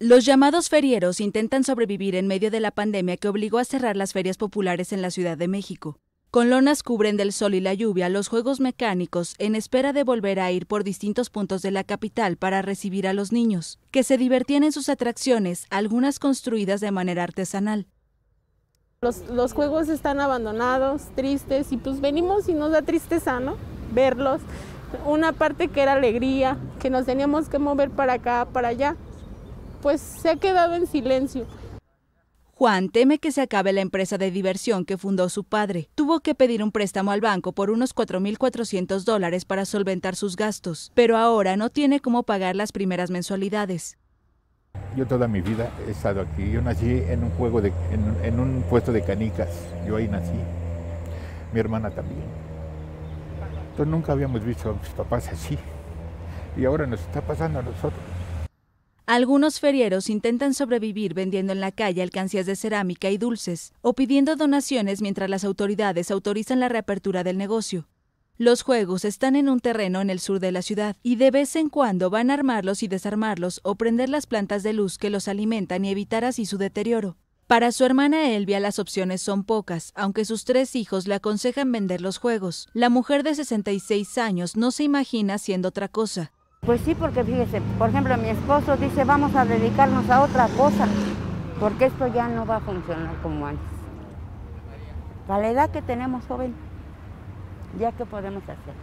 Los llamados ferieros intentan sobrevivir en medio de la pandemia que obligó a cerrar las ferias populares en la Ciudad de México. Con lonas cubren del sol y la lluvia los juegos mecánicos en espera de volver a ir por distintos puntos de la capital para recibir a los niños, que se divertían en sus atracciones, algunas construidas de manera artesanal. Los, juegos están abandonados, tristes, y pues venimos y nos da tristeza, Verlos. Una parte que era alegría, que nos teníamos que mover para acá, para allá pues se ha quedado en silencio. Juan teme que se acabe la empresa de diversión que fundó su padre. Tuvo que pedir un préstamo al banco por unos 4.400 dólares para solventar sus gastos, pero ahora no tiene cómo pagar las primeras mensualidades. Yo toda mi vida he estado aquí. Yo nací en un juego en, un puesto de canicas. Yo ahí nací. Mi hermana también. Entonces nunca habíamos visto a mis papás así. Y ahora nos está pasando a nosotros. Algunos ferieros intentan sobrevivir vendiendo en la calle alcancías de cerámica y dulces o pidiendo donaciones mientras las autoridades autorizan la reapertura del negocio. Los juegos están en un terreno en el sur de la ciudad y de vez en cuando van a armarlos y desarmarlos o prender las plantas de luz que los alimentan y evitar así su deterioro. Para su hermana Elvia las opciones son pocas, aunque sus tres hijos le aconsejan vender los juegos. La mujer de 66 años no se imagina haciendo otra cosa. Pues sí, porque fíjese, por ejemplo, mi esposo dice vamos a dedicarnos a otra cosa, porque esto ya no va a funcionar como antes. Para la edad que tenemos, joven, ya que podemos hacer.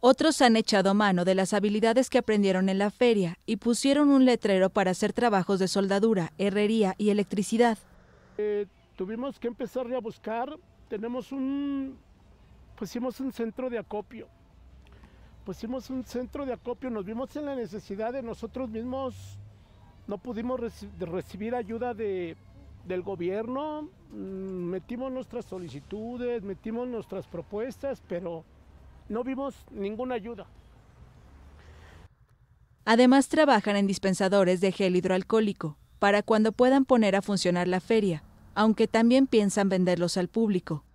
Otros han echado mano de las habilidades que aprendieron en la feria y pusieron un letrero para hacer trabajos de soldadura, herrería y electricidad. Eh, tuvimos que empezar a buscar, tenemos un, pusimos un centro de acopio pusimos un centro de acopio, nos vimos en la necesidad de nosotros mismos, no pudimos recibir ayuda de, del gobierno, mm, metimos nuestras solicitudes, metimos nuestras propuestas, pero no vimos ninguna ayuda. Además trabajan en dispensadores de gel hidroalcohólico para cuando puedan poner a funcionar la feria, aunque también piensan venderlos al público.